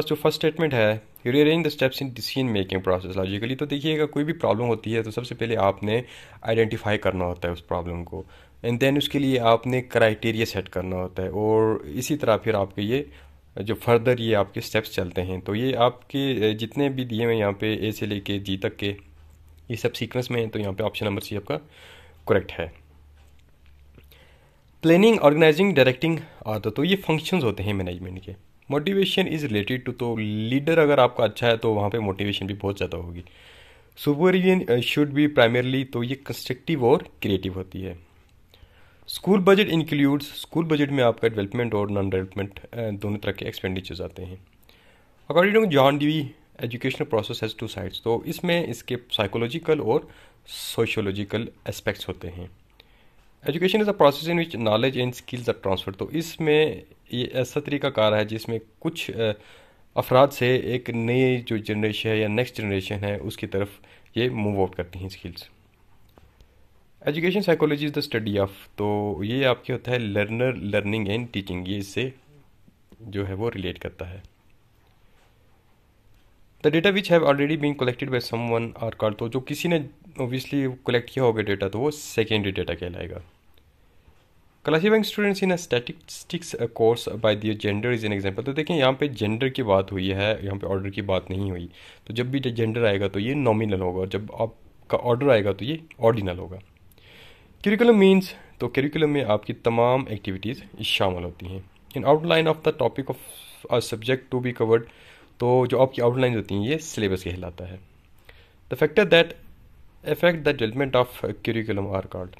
बस जो first statement है rearrange the steps in decision making process logically तो देखिएगा कोई भी प्रॉब्लम होती है तो सबसे पहले आपने आइडेंटिफाई करना होता है उस प्रॉब्लम को एंड देन उसके लिए आपने क्राइटेरिया सेट करना होता है और इसी तरह फिर आपके ये जो फर्दर ये आपके स्टेप्स चलते हैं तो ये आपके जितने भी दिए हुए यहाँ पे ए से लेके जी तक के ये सब सीक्वेंस में हैं तो यहाँ पे ऑप्शन नंबर सी आपका करेक्ट है प्लानिंग ऑर्गेनाइजिंग डायरेक्टिंग आदत तो ये फंक्शंस होते हैं मैनेजमेंट के मोटिवेशन इज़ रिलेटेड टू तो लीडर अगर आपका अच्छा है तो वहाँ पे मोटिवेशन भी बहुत ज़्यादा होगी सुपरविजन शुड बी प्राइमरली तो ये कंस्ट्रक्टिव और क्रिएटिव होती है school budget includes school budget में आपका डेवलपमेंट और नॉन डेवलपमेंट uh, दोनों तरह के एक्सपेंडिचर्स आते हैं according to John Dewey educational process has two sides तो इसमें इसके साइकोलॉजिकल और सोशोलॉजिकल एस्पेक्ट्स होते हैं education is a process in which knowledge and skills are transfer तो इसमें ये ऐसा तरीका कार है जिसमें कुछ अफराद से एक नई जो जनरेशन है या नेक्स्ट जनरेशन है उसकी तरफ ये मूव आउट करती हैं skills education psychology is the study of तो ये आपके होता है लर्नर लर्निंग एंड टीचिंग ये इससे जो है वो रिलेट करता है the data which have already been collected by someone are call तो जो किसी ने ओबियसली कलेक्ट किया होगा डेटा तो वो सेकेंडरी डेटा कहलाएगा classifying students in statistics course by their gender is an example तो देखें यहाँ पे जेंडर की बात हुई है यहाँ पे ऑर्डर की बात नहीं हुई तो जब भी जेंडर आएगा तो ये नॉमिनल होगा और जब आपका ऑर्डर आएगा तो ये ऑर्डिनल होगा करिकुलम मीन्स तो करिकुलम में आपकी तमाम एक्टिविटीज़ शामिल होती हैं in outline of the topic of a subject to be covered तो जो आपकी आउटलाइन होती हैं ये सिलेबस कहलाता है the factor that affect the development of curriculum are called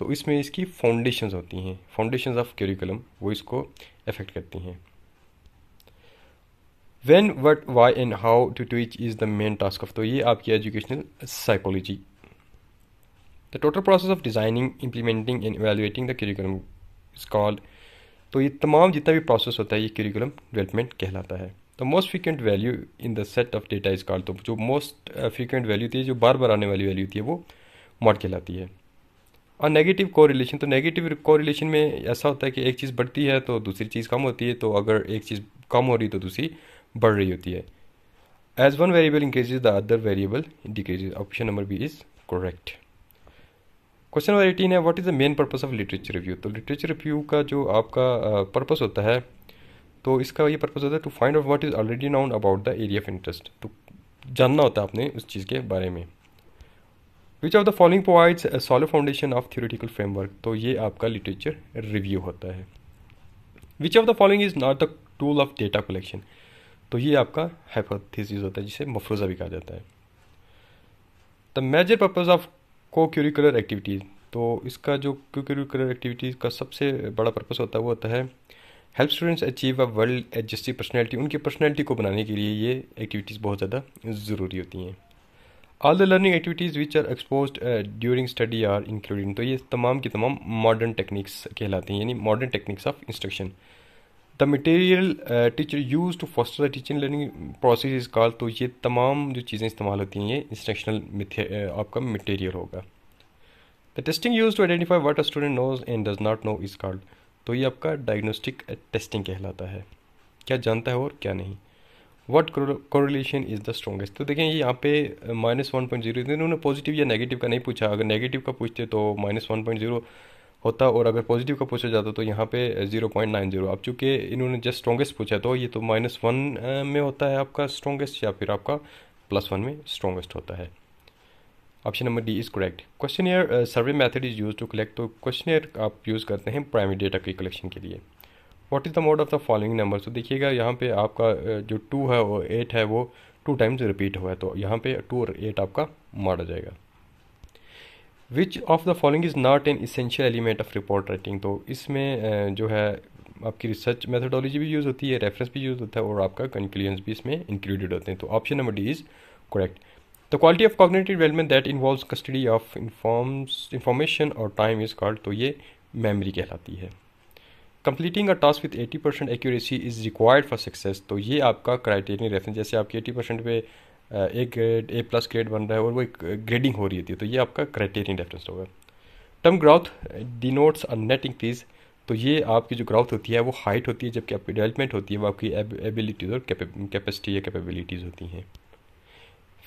तो इसमें इसकी फाउंडेशंस होती हैं फाउंडेशंस ऑफ करिकुलम वो इसको अफेक्ट करती हैं when what why and how to teach is the main task of तो ये आपकी educational psychology the total process of designing implementing and evaluating the curriculum is called तो ये तमाम जितना भी प्रोसेस होता है ये करिकुलम डेवलपमेंट कहलाता है the most frequent value in the set of data is called तो जो मोस्ट फ्रिक्वेंट वैल्यू थी जो बार बार आने वाली वैल्यू थी वो मॉड कहलाती है और नेगेटिव कोरिलेशन तो नेगेटिव कोरिलेशन में ऐसा होता है कि एक चीज़ बढ़ती है तो दूसरी चीज़ कम होती है तो अगर एक चीज़ कम हो रही तो दूसरी बढ़ रही होती है as one variable increases the other variable decreases option number B is correct question number eighteen है what is the main purpose of literature review तो लिटरेचर रिव्यू का जो आपका पर्पस होता है तो इसका ये पर्पस होता है to find out what is already known about the area of interest तो जानना होता है आपने उस चीज़ के बारे में which of the following provides a solid foundation of theoretical framework तो ये आपका लिटरेचर रिव्यू होता है which of the following is not the tool of data collection तो ये आपका हाइपोथेसिस होता है जिसे मफरूजा भी कहा जाता है the major purpose of co curricular activities तो इसका जो को क्यूरिकुलर एक्टिविटीज़ का सबसे बड़ा पर्पज़ होता है वो होता है help students achieve a world adjustive personality उनकी पर्सनैलिटी को बनाने के लिए ये एक्टिविटीज़ बहुत ज़्यादा ज़रूरी होती हैं all the learning activities which are expose during study are including तो ये तमाम की तमाम मॉडर्न टेक्निक्स कहलाती हैं यानी modern techniques of instruction the material teacher use to foster the teaching learning process is call तो ये तमाम जो चीज़ें इस्तेमाल होती हैं ये इंस्ट्रक्शनल uh, आपका मटेरियल होगा the testing use to identify what a student knows and does not know is called तो ये आपका डायग्नोस्टिक टेस्टिंग uh, कहलाता है क्या जानता है और क्या नहीं what correlation is the strongest तो देखें ये यहाँ पे माइनस वन पॉइंट जीरो इन्होंने पॉजिटिव या नेगेटिव का नहीं पूछा अगर नेगेटिव का पूछते तो माइनस वन पॉइंट जीरो होता और अगर पॉजिटिव का पूछा जाता तो यहाँ पे जीरो पॉइंट नाइन जीरो अब चूँकि इन्होंने जस्ट स्ट्रॉगेस्ट पूछा तो ये तो माइनस वन uh, में होता है आपका स्ट्रॉगेस्ट या फिर आपका प्लस वन में स्ट्रॉगेस्ट होता है option number D is correct question survey method is use to collect तो क्वेश्चन आप यूज़ करते हैं प्राइमरी डेटा के कलेक्शन के लिए what is the mode of the following number तो देखिएगा यहाँ पे आपका जो टू है वो एट है वो टू टाइम्स रिपीट हुआ है तो यहाँ पे टू और एट आपका मारा जाएगा which of the following is not an essential element of report writing तो इसमें जो है आपकी रिसर्च मेथोडोलॉजी भी यूज़ होती है रेफरेंस भी यूज़ होता है और आपका कंक्लूजन भी इसमें इंक्लूडेड होते हैं तो option number D is correct the quality of cognitive development that involve custody of informs information और टाइम इज़ कॉल्ड तो ये मेमरी कहलाती है completing a task with 80 percent accuracy is required for success तो ये आपका क्राइटेरियन रेफरेंस जैसे आपकी 80 परसेंट पे एक ग्रेड ए प्लस ग्रेड बन रहा है और वो एक ग्रेडिंग हो रही थी तो ये आपका क्राइटेरियन रेफरेंस होगा term growth denotes a net increase तो ये आपकी जो ग्राउथ होती है वो हाइट होती है जबकि आपकी डेवलपमेंट होती है वो आपकी एबिलिटीज़ और कैपेसिटी या कैपेबिलिटीज़ होती हैं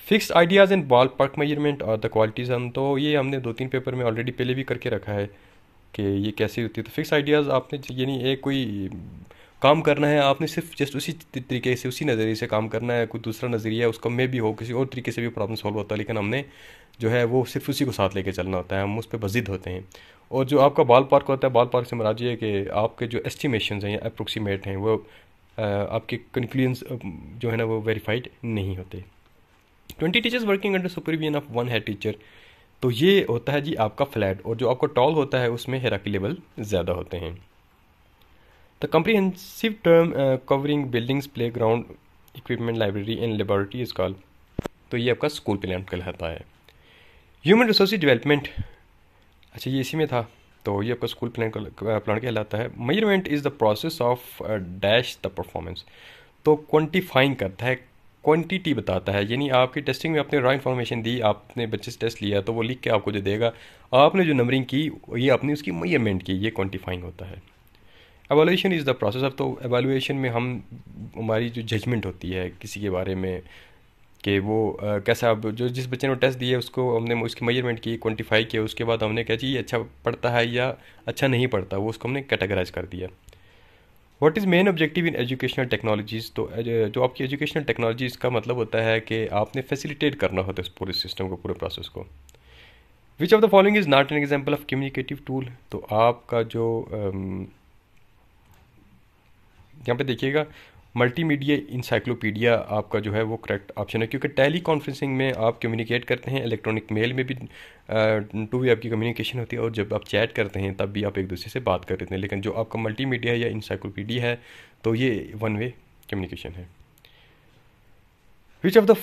fix ideas in ball park measurement और द क्वालिटीज़ हम तो ये हमने दो तीन पेपर में ऑलरेडी पहले भी करके रखा है कि ये कैसे होती है तो फिक्स आइडियाज़ आपने यानी एक कोई काम करना है आपने सिर्फ जस्ट उसी तरीके से उसी नज़रिए से काम करना है कोई दूसरा नज़रिया उसका मे भी हो किसी और तरीके से भी प्रॉब्लम सॉल्व होता है लेकिन हमने जो है वो सिर्फ उसी को साथ लेके चलना होता है हम उस पर बजिद होते हैं और जो आपका बाल पार्क होता है बाल पार्क से मराजी है कि आपके जो एस्टिमेशन हैं या अप्रोक्सीमेट हैं वो आपके कंक्लूजन जो है ना वो वेरीफाइड नहीं होते twenty teachers working under supervision of one head teacher तो ये होता है जी आपका फ्लैट और जो आपका टॉल होता है उसमें हेराकी लेवल ज़्यादा होते हैं the comprehensive term covering buildings play ground equipment library and laboratory is call तो ये आपका स्कूल प्लान कहलाता है ह्यूमन रिसोर्स डेवलपमेंट अच्छा ये इसी में था तो ये आपका स्कूल प्लान प्लान कहलाता है measurement is the process of dash the performance तो क्वान्टिफाइंग करता है क्वांटिटी बताता है यानी आपकी टेस्टिंग में आपने रॉ इन्फॉर्मेशन दी आपने बच्चे से टेस्ट लिया तो वो लिख के आपको जो देगा आपने जो नंबरिंग की ये आपने उसकी मैयरमेंट की ये क्वान्टिफाइंग होता है evaluation is the process of तो एवालुएशन में हम हमारी जो जजमेंट होती है किसी के बारे में कि वो आ, कैसा अब जो जिस बच्चे ने टेस्ट दिया उसको हमने उसकी मेजरमेंट की क्वान्टिफाई किया उसके बाद हमने कहा जी ये अच्छा पढ़ता है या अच्छा नहीं पढ़ता वो उसको हमने कैटेगराइज कर दिया what is main objective in educational technologies तो जो आपकी एजुकेशनल टेक्नोलॉजीज़ का मतलब होता है कि आपने फैसिलिटेट करना होता है इस पूरे सिस्टम को पूरे प्रोसेस को which of the following is not an example of communicative tool तो आपका जो um, यहाँ पे देखिएगा मल्टीमीडिया इंसाइक्लोपीडिया आपका जो है वो करेक्ट ऑप्शन है क्योंकि टेली कॉन्फ्रेंसिंग में आप कम्युनिकेट करते हैं इलेक्ट्रॉनिक मेल में भी टू वे आपकी कम्युनिकेशन होती है और जब आप चैट करते हैं तब भी आप एक दूसरे से बात कर देते हैं लेकिन जो आपका मल्टीमीडिया या इंसाइक्लोपीडिया है तो ये वन वे कम्युनिकेशन है which of the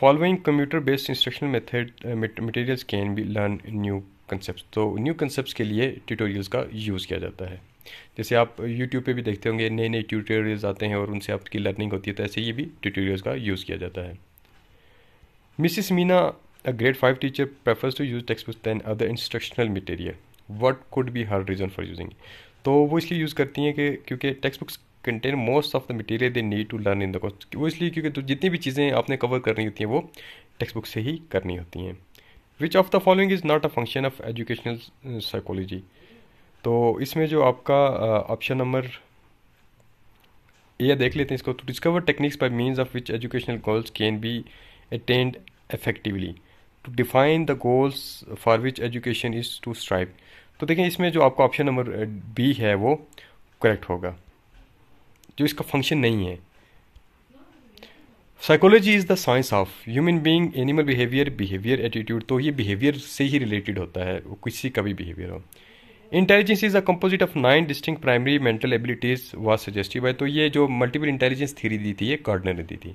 following computer based instructional method materials can be learn new concept तो न्यू कंसेप्ट के लिए ट्यूटोरियल्स का यूज़ किया जाता है जैसे आप यूट्यूब पे भी देखते होंगे नए नए ट्यूटोरियल्स आते हैं और उनसे आपकी लर्निंग होती है तो ऐसे ये भी ट्यूटोरियल्स का यूज़ किया जाता है Mrs Meena a grade five teacher prefers to use text book than other instructional material what could be her reason for using तो वो इसलिए यूज़ करती हैं कि क्योंकि text books contain most of the material they need to learn in the course वो इसलिए क्योंकि तो जितनी भी चीज़ें आपने कवर करनी होती हैं वो टेक्स्ट बुक से ही करनी होती हैं which of the following is not a function of educational psychology तो इसमें जो आपका ऑप्शन नंबर ये देख लेते हैं इसको to discover techniques by means of which educational goals can be attend effectively to define the goals for which education is to strive तो देखें इसमें जो आपका ऑप्शन नंबर बी है वो करेक्ट होगा जो इसका फंक्शन नहीं है psychology is the science of human being animal behaviour behaviour attitude तो ये बिहेवियर से ही रिलेटेड होता है किसी का भी बिहेवियर हो intelligence is a composite of nine distinct primary mental abilities was suggestive है तो ये जो मल्टीपल इंटेलिजेंस थीरी दी थी ये कार्डनर ने दी थी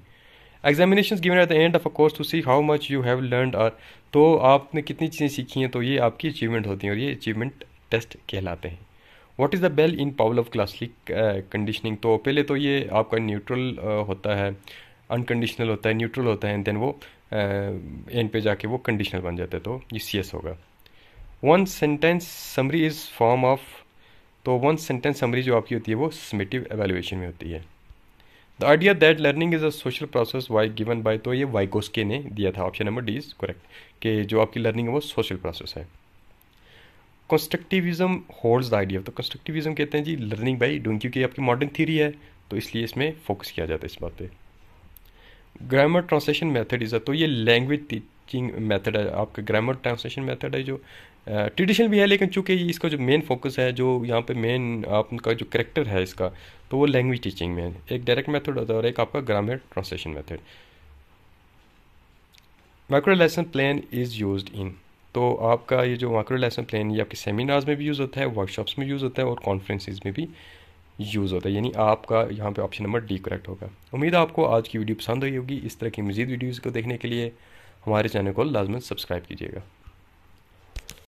examination given at the end of a course to see how much you have learn are तो आपने कितनी चीज़ें सीखी हैं तो ये आपकी अचीवमेंट होती हैं और ये अचीवमेंट टेस्ट कहलाते हैं what is the bell in Pavlov of classic conditioning तो पहले तो ये आपका न्यूट्रल uh, होता है अनकंडीशनल होता है न्यूट्रल होता है एंड देन वो एंड uh, पे जाके वो कंडीशनल बन जाता है तो ये सी एस होगा one sentence summary is form of तो वन सेंटेंस समरी जो आपकी होती है वो समेटिव एवेल्युएशन में होती है the idea that learning is a social process why given by तो ये वाइकोस्के ने दिया था option number D is correct कि जो आपकी लर्निंग है वो सोशल प्रोसेस है कंस्ट्रक्टिविज्म होल्ड्स द आइडिया तो कंस्ट्रक्टिविज्म कहते हैं जी लर्निंग बाई डूंग क्योंकि आपकी मॉडर्न थीरी है तो इसलिए इसमें फोकस किया जाता है इस बात पर ग्रामर ट्रांसलेशन मेथड इज़ तो ये लैंग्वेज वर्किंग मेथड है आपका ग्रामर ट्रांसलेशन मेथड है जो ट्रेडिशनल भी है लेकिन चूंकि इसका जो मेन फोकस है जो यहाँ पे मेन आपका जो करेक्टर है इसका तो वो लैंग्वेज टीचिंग में है एक डायरेक्ट मेथड होता है और एक आपका grammar translation method micro lesson plan is use in तो आपका ये जो माइक्रो लेसन प्लान ये आपके सेमिनार्स में भी यूज़ होता है वर्कशॉप्स में यूज़ होता है और कॉन्फ्रेंसिस में भी यूज़ होता है यानी आपका यहाँ पे ऑप्शन नंबर डी करेक्ट होगा उम्मीद है आपको आज की वीडियो पसंद आई होगी इस तरह की मजीद वीडियोज़ को देखने के लिए हमारे चैनल को लाजमन सब्सक्राइब कीजिएगा